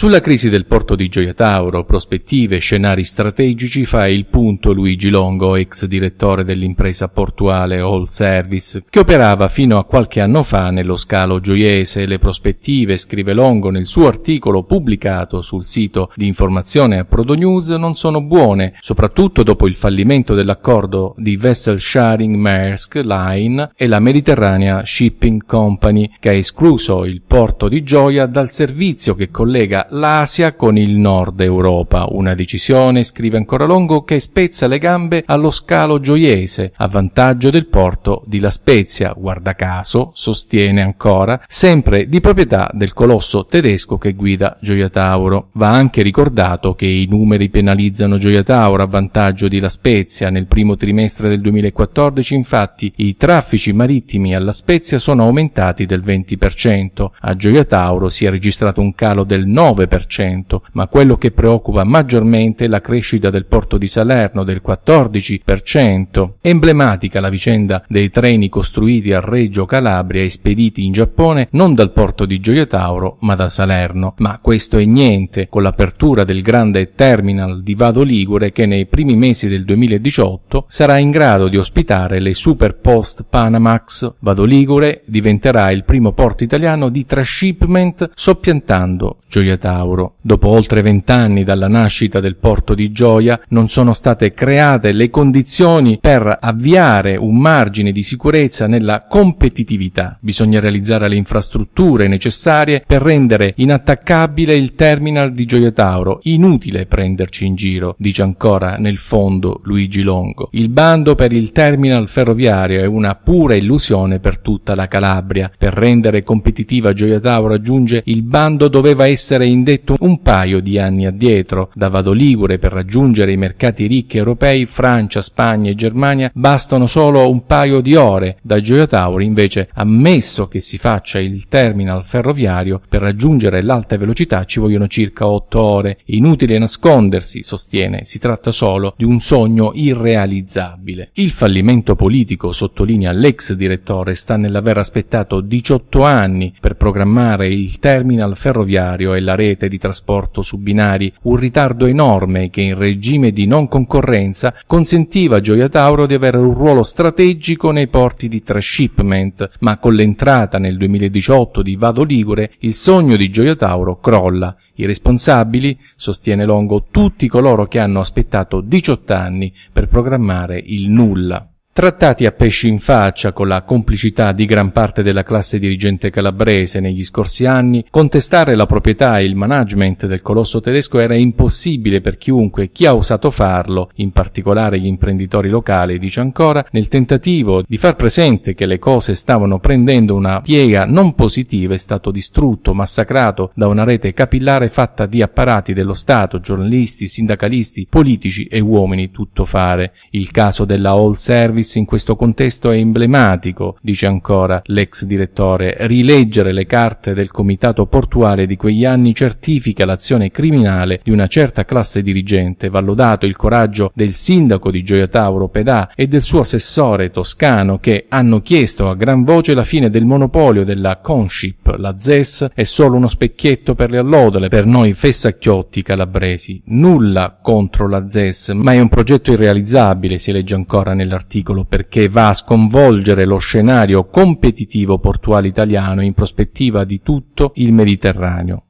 Sulla crisi del porto di Gioia Tauro, prospettive e scenari strategici fa il punto Luigi Longo, ex direttore dell'impresa portuale All Service, che operava fino a qualche anno fa nello scalo gioiese. Le prospettive, scrive Longo nel suo articolo pubblicato sul sito di informazione a Prodonews, non sono buone, soprattutto dopo il fallimento dell'accordo di Vessel Sharing Maersk Line e la Mediterranea Shipping Company, che ha escluso il porto di Gioia dal servizio che collega l'Asia con il nord Europa. Una decisione, scrive ancora Longo, che spezza le gambe allo scalo gioiese a vantaggio del porto di La Spezia, guarda caso, sostiene ancora, sempre di proprietà del colosso tedesco che guida Gioia Tauro. Va anche ricordato che i numeri penalizzano Gioia Tauro a vantaggio di La Spezia. Nel primo trimestre del 2014, infatti, i traffici marittimi alla Spezia sono aumentati del 20%. A Gioia Tauro si è registrato un calo del 9% 9%, ma quello che preoccupa maggiormente è la crescita del porto di Salerno del 14%. Emblematica la vicenda dei treni costruiti a Reggio Calabria e spediti in Giappone non dal porto di Gioia Tauro, ma da Salerno. Ma questo è niente con l'apertura del grande terminal di Vado Ligure che nei primi mesi del 2018 sarà in grado di ospitare le super post Panamax. Vado Ligure diventerà il primo porto italiano di trasshipment soppiantando Gioia Tauro restauro. Dopo oltre vent'anni dalla nascita del porto di Gioia non sono state create le condizioni per avviare un margine di sicurezza nella competitività. Bisogna realizzare le infrastrutture necessarie per rendere inattaccabile il terminal di Gioia Tauro, inutile prenderci in giro, dice ancora nel fondo Luigi Longo. Il bando per il terminal ferroviario è una pura illusione per tutta la Calabria. Per rendere competitiva Gioia Tauro aggiunge il bando doveva essere in detto un paio di anni addietro. Da Vado Ligure per raggiungere i mercati ricchi europei, Francia, Spagna e Germania bastano solo un paio di ore. Da Gioia Tauri invece, ammesso che si faccia il terminal ferroviario, per raggiungere l'alta velocità ci vogliono circa 8 ore. Inutile nascondersi, sostiene, si tratta solo di un sogno irrealizzabile. Il fallimento politico, sottolinea l'ex direttore, sta nell'aver aspettato 18 anni per programmare il terminal ferroviario e la rete rete di trasporto su binari, un ritardo enorme che in regime di non concorrenza consentiva a Gioia Tauro di avere un ruolo strategico nei porti di transshipment, ma con l'entrata nel 2018 di Vado Ligure il sogno di Gioia Tauro crolla. I responsabili, sostiene Longo, tutti coloro che hanno aspettato 18 anni per programmare il nulla. Trattati a pesci in faccia con la complicità di gran parte della classe dirigente calabrese negli scorsi anni, contestare la proprietà e il management del colosso tedesco era impossibile per chiunque, chi ha osato farlo, in particolare gli imprenditori locali, dice ancora, nel tentativo di far presente che le cose stavano prendendo una piega non positiva è stato distrutto, massacrato da una rete capillare fatta di apparati dello Stato, giornalisti, sindacalisti, politici e uomini tuttofare. Il caso della All Service Mills in questo contesto è emblematico, dice ancora l'ex direttore, rileggere le carte del comitato portuale di quegli anni certifica l'azione criminale di una certa classe dirigente, va lodato il coraggio del sindaco di Gioia Tauro Pedà e del suo assessore toscano che hanno chiesto a gran voce la fine del monopolio della Conship, la ZES è solo uno specchietto per le allodole, per noi fessacchiotti calabresi. Nulla contro la ZES, ma è un progetto irrealizzabile, si legge ancora nell'articolo miracolo perché va a sconvolgere lo scenario competitivo portuale italiano in prospettiva di tutto il Mediterraneo.